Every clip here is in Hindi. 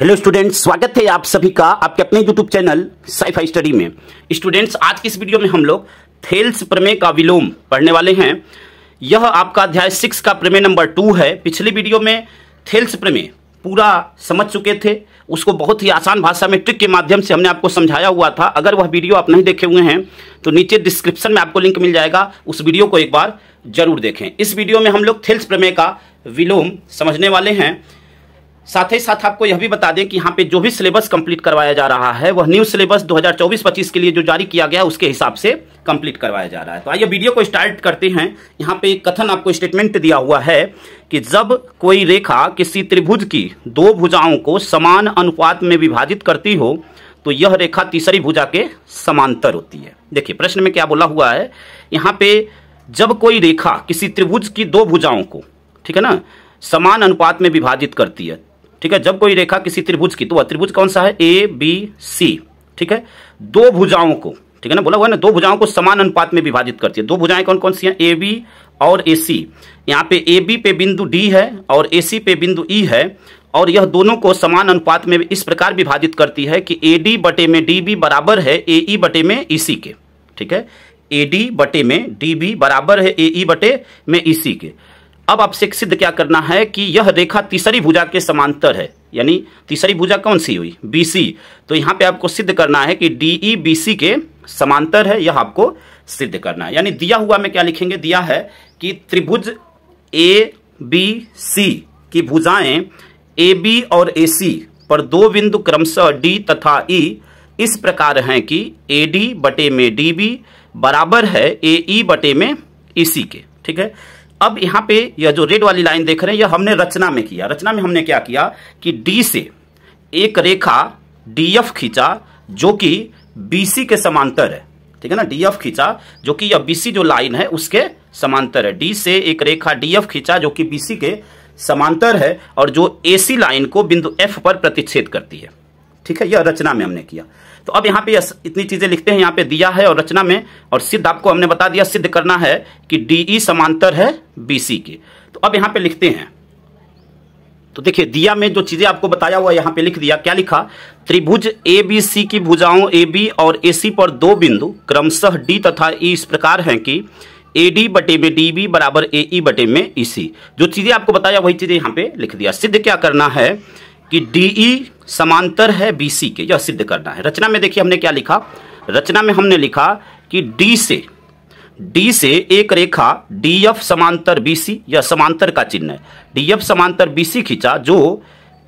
हेलो स्टूडेंट्स स्वागत है आप सभी का आपके अपने यूट्यूब चैनल साईफाई स्टडी में स्टूडेंट्स आज की इस वीडियो में हम लोग थेल्स प्रमेय का विलोम पढ़ने वाले हैं यह आपका अध्याय सिक्स का प्रमेय नंबर टू है पिछली वीडियो में थेल्स प्रमेय पूरा समझ चुके थे उसको बहुत ही आसान भाषा में ट्रिक के माध्यम से हमने आपको समझाया हुआ था अगर वह वीडियो आप नहीं देखे हुए हैं तो नीचे डिस्क्रिप्शन में आपको लिंक मिल जाएगा उस वीडियो को एक बार जरूर देखें इस वीडियो में हम लोग थेल्स प्रमेय का विलोम समझने वाले हैं साथ ही साथ आपको यह भी बता दें कि यहाँ पे जो भी सिलेबस कंप्लीट करवाया जा रहा है वह न्यू सिलेबस 2024-25 के लिए जो जारी किया गया उसके हिसाब से कंप्लीट करवाया जा रहा है तो आइए वीडियो को स्टार्ट करते हैं यहाँ पे एक कथन आपको स्टेटमेंट दिया हुआ है कि जब कोई रेखा किसी त्रिभुज की दो भुजाओं को समान अनुपात में विभाजित करती हो तो यह रेखा तीसरी भुजा के समांतर होती है देखिये प्रश्न में क्या बोला हुआ है यहाँ पे जब कोई रेखा किसी त्रिभुज की दो भुजाओं को ठीक है ना समान अनुपात में विभाजित करती है ठीक है जब कोई रेखा किसी त्रिभुज की तो वह त्रिभुज कौन सा है ए बी सी ठीक है दो भुजाओं को ठीक है ना बोला हुआ ना दो भुजाओं को समान अनुपात में विभाजित करती है दो भुजाएं कौन कौन सी हैं ए बी और ए सी यहाँ पे ए बी पे बिंदु डी है और ए सी पे बिंदु ई e है और यह दोनों को समान अनुपात में इस प्रकार विभाजित करती है कि ए डी बटे में डी बी बराबर है ए ई e बटे में ई e, सी के ठीक है ए डी बटे में डी बी बराबर है ए ई e बटे में ई सी के अब आपसे सिद्ध क्या करना है कि यह रेखा तीसरी भुजा के समांतर है यानी तीसरी भुजा कौन सी हुई बीसी तो यहां पे आपको सिद्ध करना है कि डीई बीसी e के समांतर है यह आपको सिद्ध करना है यानी दिया हुआ में क्या लिखेंगे दिया है कि त्रिभुज ए बी सी की भुजाएं ए बी और ए सी पर दो बिंदु क्रमशः डी तथा ई e इस प्रकार है कि ए डी बटे में डी बी बराबर है ए ई e बटे में ई सी के ठीक है अब यहां पे यह जो रेड वाली लाइन देख रहे हैं यह हमने रचना में किया रचना में हमने क्या किया कि डी से एक रेखा डी एफ खींचा जो कि बी सी के समांतर है ठीक है ना डी एफ खींचा जो कि यह बीसी जो लाइन है उसके समांतर है डी से एक रेखा डी एफ खींचा जो कि बीसी के समांतर है और जो एसी लाइन को बिंदु एफ पर प्रतिच्छेद करती है ठीक है यह रचना में हमने किया तो अब यहाँ पे इतनी चीजें लिखते हैं यहाँ पे दिया है और रचना में और सिद्ध आपको हमने बता दिया सिद्ध करना है कि डीई e समांतर है बीसी के तो अब यहाँ पे लिखते हैं तो देखिए दिया में जो चीजें आपको बताया हुआ यहाँ पे लिख दिया क्या लिखा त्रिभुज ए बी सी की भुजाओं ए बी और ए सी पर दो बिंदु क्रमशः डी तथा ई e इस प्रकार हैं कि ए डी बटे में डी बी बराबर ए ई e बटे में ई सी जो चीजें आपको बताया वही चीजें यहाँ पे लिख दिया सिद्ध क्या करना है कि डी ई समांतर है बीसी के यह सिद्ध करना है रचना में देखिए हमने क्या लिखा रचना में हमने लिखा कि डी से डी से एक रेखा डी समांतर बीसी या समांतर का चिन्ह है डी एफ समांतर बीसी खींचा जो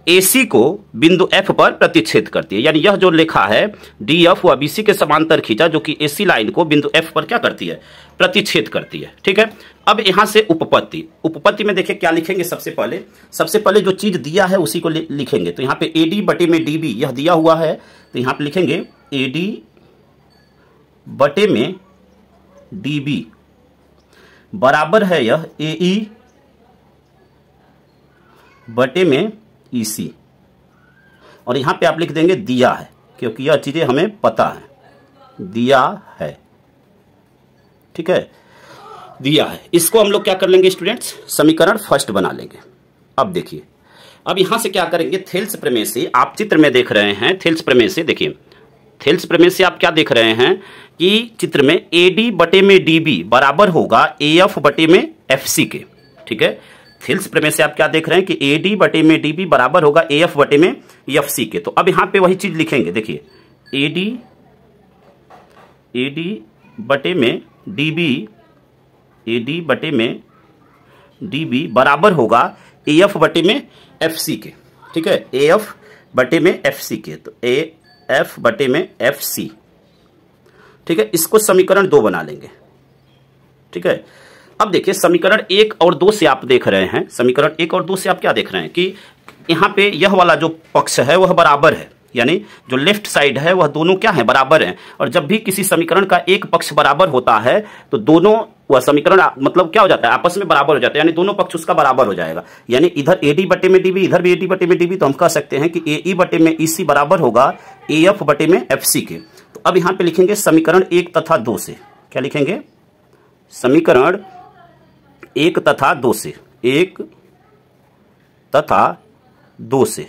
एसी को बिंदु एफ पर प्रतिच्छेद करती है यानी यह जो लिखा है डी एफ व बी के समांतर खींचा जो कि एसी लाइन को बिंदु एफ पर क्या करती है प्रतिच्छेद करती है ठीक है अब यहां से उपपत्ति उपपत्ति में देखिए क्या लिखेंगे सबसे पहले सबसे पहले जो चीज दिया है उसी को लिखेंगे तो यहां पे ए डी बटे में डी बी यह दिया हुआ है तो यहां पे लिखेंगे ए डी बटे में डी बी बराबर है यह ए ई e बटे में ईसी e और यहाँ पे आप लिख देंगे दिया है क्योंकि यह चीज़ें हमें पता है दिया है ठीक है दिया है इसको हम लोग क्या कर लेंगे स्टूडेंट्स समीकरण फर्स्ट बना लेंगे अब देखिए अब यहाँ से क्या करेंगे थेल्स प्रमेय से आप चित्र में देख रहे हैं थेल्स प्रमेय से देखिए थेल्स प्रमेय से आप क्या देख रहे हैं कि चित्र में ए डी बटे में डी बी बराबर होगा ए एफ बटे में एफ सी के ठीक है थिल्स प्रमेय से आप क्या देख रहे हैं कि ए डी बटे में डी बी बराबर होगा ए एफ बटे में एफ सी के तो अब यहां पे वही चीज लिखेंगे देखिए ए डी ए डी बटे में डी बी ए डी बटे में डी बी बराबर होगा ए एफ बटे में एफ सी के ठीक है ए एफ बटे में एफ सी के तो ए एफ बटे में एफ सी ठीक है इसको समीकरण दो बना लेंगे ठीक है अब देखिए समीकरण एक और दो से आप देख रहे हैं समीकरण एक और दो से आप क्या देख रहे हैं कि यहाँ पे यह वाला जो पक्ष है वह बराबर है यानी जो लेफ्ट साइड है वह दोनों क्या है बराबर है और जब भी किसी समीकरण का एक पक्ष बराबर होता है तो दोनों वह समीकरण मतलब क्या हो जाता है आपस में बराबर हो जाता है यानी दोनों पक्ष उसका बराबर हो जाएगा यानी इधर ए डी बटे में डीबी इधर भी ए डी बटे में डीबी तो हम कह सकते हैं कि ए ई बटे में ई सी बराबर होगा ए एफ बटे में एफ सी के तो अब यहां पे लिखेंगे समीकरण एक तथा दो से क्या लिखेंगे समीकरण एक तथा दो से एक तथा दो से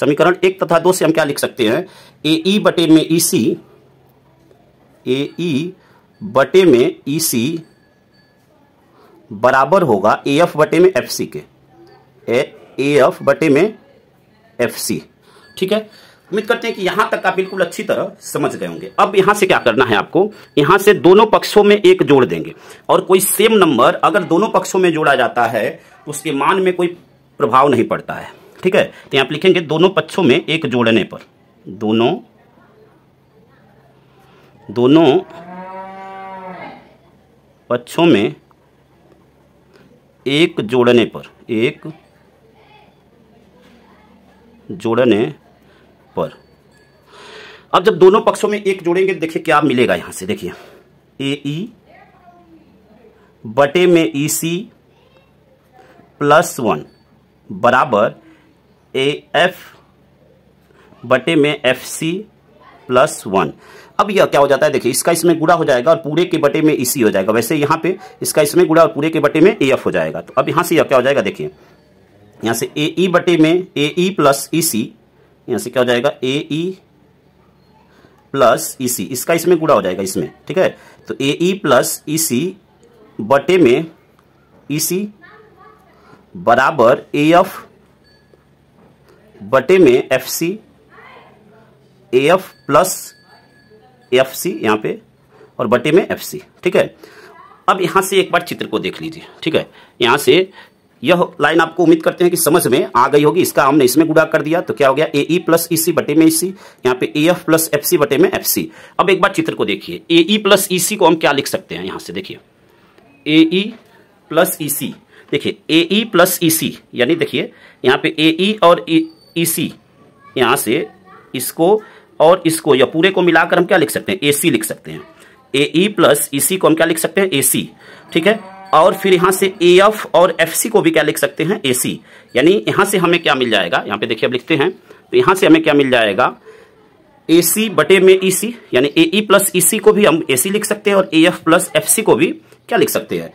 समीकरण एक तथा दो से हम क्या लिख सकते हैं ए ई बटे में ई सी ए ई बटे में ई सी बराबर होगा ए एफ बटे में एफ सी के ए एफ बटे में एफ सी ठीक है उम्मीद करते हैं कि यहां तक आप बिल्कुल अच्छी तरह समझ गए होंगे अब यहां से क्या करना है आपको यहां से दोनों पक्षों में एक जोड़ देंगे और कोई सेम नंबर अगर दोनों पक्षों में जोड़ा जाता है तो उसके मान में कोई प्रभाव नहीं पड़ता है ठीक है तो यहां आप लिखेंगे दोनों पक्षों में एक जोड़ने पर दोनों दोनों पक्षों में एक जोड़ने पर एक जोड़ने पर अब जब दोनों पक्षों में एक जोड़ेंगे देखिए क्या मिलेगा यहां से देखिए ए ई बटे में ई सी प्लस वन बराबर ए एफ बटे में एफ सी प्लस वन अब यह क्या हो जाता है देखिए इसका इसमें गुड़ा हो जाएगा और पूरे के बटे में सी हो जाएगा वैसे यहां पे इसका इसमें गुड़ा और पूरे के बटे में ए एफ हो जाएगा तो अब यहां से यह क्या हो जाएगा देखिए यहां से ए ई बटे में ए ई प्लस ई सी यहां से क्या हो जाएगा ए ई प्लस ई सी इसका इसमें गुड़ा हो जाएगा इसमें ठीक है तो ए ई प्लस ई सी बटे में ई e सी बराबर ए एफ बटे में F C A F plus F C यहां पे और बटे में एफ सी ठीक है अब यहां से एक बार चित्र को देख लीजिए ठीक है यहां से यह लाइन आपको उम्मीद करते हैं कि समझ में आ गई होगी इसका हमने इसमें गुड़ा कर दिया तो क्या हो गया ए ई प्लस ई सी बटे में ई e सी यहाँ पे A F plus F C बटे में एफ सी अब एक बार चित्र को देखिए ए ई प्लस ई सी को हम क्या लिख सकते हैं यहाँ से देखिए ए ई प्लस ई सी देखिए ए ई प्लस ई सी यानी देखिए यहाँ पे ए ई e और ई e, सी यहाँ से इसको और इसको या पूरे को मिलाकर हम क्या लिख सकते हैं ए सी लिख सकते हैं ए ई प्लस ई सी को हम क्या लिख सकते हैं ए सी ठीक है और फिर यहां से ए एफ और एफ सी को भी क्या लिख सकते हैं ए सी यानी यहां से हमें क्या मिल जाएगा यहाँ पे देखिए अब लिखते हैं तो यहां से हमें क्या मिल जाएगा ए सी बटे में ई e सी यानी ए ई प्लस ई सी को भी हम ए सी लिख सकते हैं और A F plus F C को भी क्या लिख सकते हैं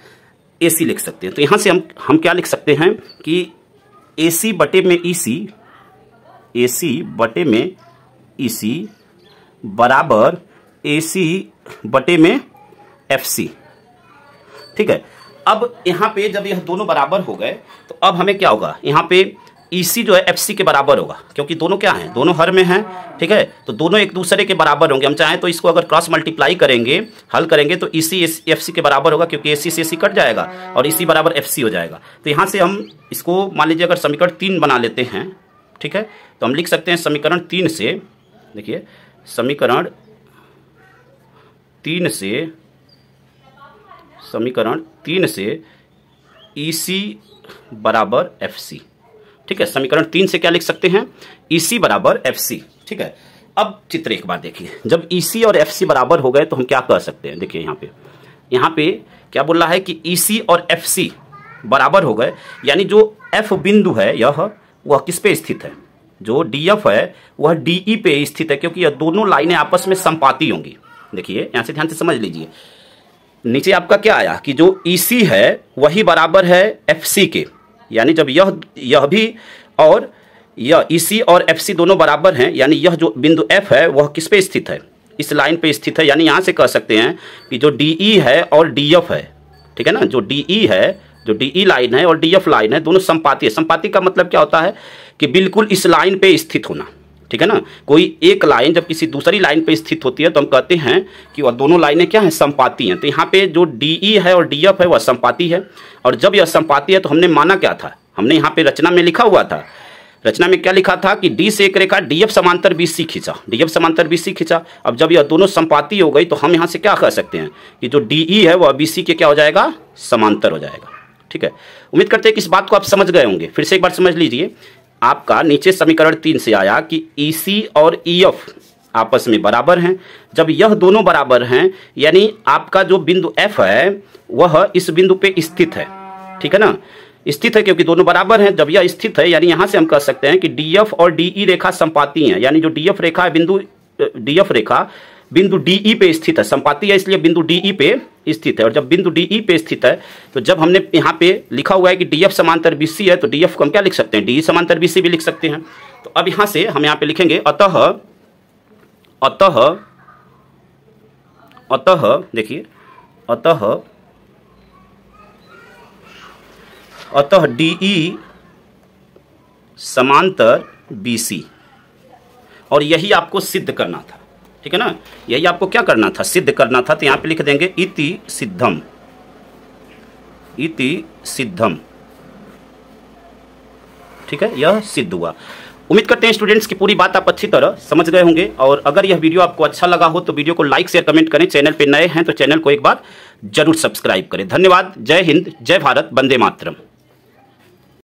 ए सी लिख सकते हैं तो यहाँ से हम हम क्या लिख सकते हैं कि ए सी बटे में ई सी ए सी बटे में ई e सी बराबर ए सी बटे में एफ सी ठीक है अब यहाँ पे जब यह दोनों बराबर हो गए तो अब हमें क्या होगा यहाँ पे ई e जो है एफ के बराबर होगा क्योंकि दोनों क्या हैं दोनों हर में हैं ठीक है तो दोनों एक दूसरे के बराबर होंगे हम चाहें तो इसको अगर क्रॉस मल्टीप्लाई करेंगे हल करेंगे तो ई सी एफ के बराबर होगा क्योंकि ए सी से ए सी कट जाएगा और EC बराबर एफ हो जाएगा तो यहाँ से हम इसको मान लीजिए अगर समीकरण तीन बना लेते हैं ठीक है तो हम लिख सकते हैं समीकरण तीन से देखिए समीकरण तीन से समीकरण तीन से ई e सी बराबर एफ सी ठीक है समीकरण तीन से क्या लिख सकते हैं ई e सी बराबर एफ सी ठीक है अब चित्र एक बार देखिए जब ई e सी और एफ सी बराबर हो गए तो हम क्या कर सकते हैं देखिए यहाँ पे यहाँ पे क्या बोल रहा है कि ई सी और एफ सी बराबर हो गए यानी जो एफ बिंदु है यह वह किस पे स्थित है जो डी एफ है वह डी पे स्थित है क्योंकि यह दोनों लाइनें आपस में संपाती होंगी देखिए यहाँ से ध्यान से समझ लीजिए नीचे आपका क्या आया कि जो ई e सी है वही बराबर है एफ सी के यानी जब यह यह भी और यह ई e सी और एफ सी दोनों बराबर हैं यानी यह जो बिंदु एफ है वह किस पे स्थित है इस लाइन पे स्थित है यानी यहाँ से कह सकते हैं कि जो डी ई e है और डी एफ है ठीक है ना जो डी ई है जो डी ई लाइन है और डी एफ लाइन है दोनों संपाती है संपाति का मतलब क्या होता है कि बिल्कुल इस लाइन पे स्थित होना ठीक है ना कोई एक लाइन जब किसी दूसरी लाइन पर स्थित होती है तो हम कहते हैं कि वह दोनों लाइनें क्या हैं संपाती हैं तो यहाँ पे जो डी e है और डी है वह संपाती है और जब यह संपाती है तो हमने माना क्या था हमने यहाँ पे रचना में लिखा हुआ था रचना में क्या लिखा था कि डी से एक रेखा डीएफ समांतर बी सी खींचा डीएफ समांतर बी सी खींचा अब जब यह दोनों संपाती हो गई तो हम यहाँ से क्या कह सकते हैं कि जो डी ई e है वह बी सी के क्या हो जाएगा समांतर हो जाएगा ठीक है उम्मीद करते हैं कि इस बात को आप समझ गए होंगे फिर से एक बार समझ लीजिए आपका नीचे समीकरण तीन से आया कि ई e और ई e आपस में बराबर हैं जब यह दोनों बराबर हैं यानी आपका जो बिंदु एफ है वह इस बिंदु पे स्थित है ठीक है ना स्थित है क्योंकि दोनों बराबर हैं जब यह स्थित है यानी यहाँ से हम कह सकते हैं कि डी एफ और डीई e रेखा संपाती हैं यानी जो डीएफ रेखा है बिंदु डीएफ रेखा बिंदु डी पे स्थित है संपाती है इसलिए बिंदु डी पे स्थित है और जब बिंदु डी पे स्थित है तो जब हमने यहाँ पे लिखा हुआ है कि डी एफ समांतर बी है तो डी एफ को हम क्या लिख सकते हैं डी समांतर बी भी लिख सकते हैं तो अब यहाँ से हम यहाँ पे लिखेंगे अतः अतः अतः देखिए अतः अतः डी समांतर बी और यही आपको सिद्ध करना था ठीक है ना यही आपको क्या करना था सिद्ध करना था तो यहां पे लिख देंगे इति सिद्धम इति सिद्धम ठीक है यह सिद्ध हुआ उम्मीद करते हैं स्टूडेंट्स की पूरी बात आप अच्छी तरह समझ गए होंगे और अगर यह वीडियो आपको अच्छा लगा हो तो वीडियो को लाइक शेयर कमेंट करें चैनल पर नए हैं तो चैनल को एक बार जरूर सब्सक्राइब करें धन्यवाद जय हिंद जय भारत वंदे मातरम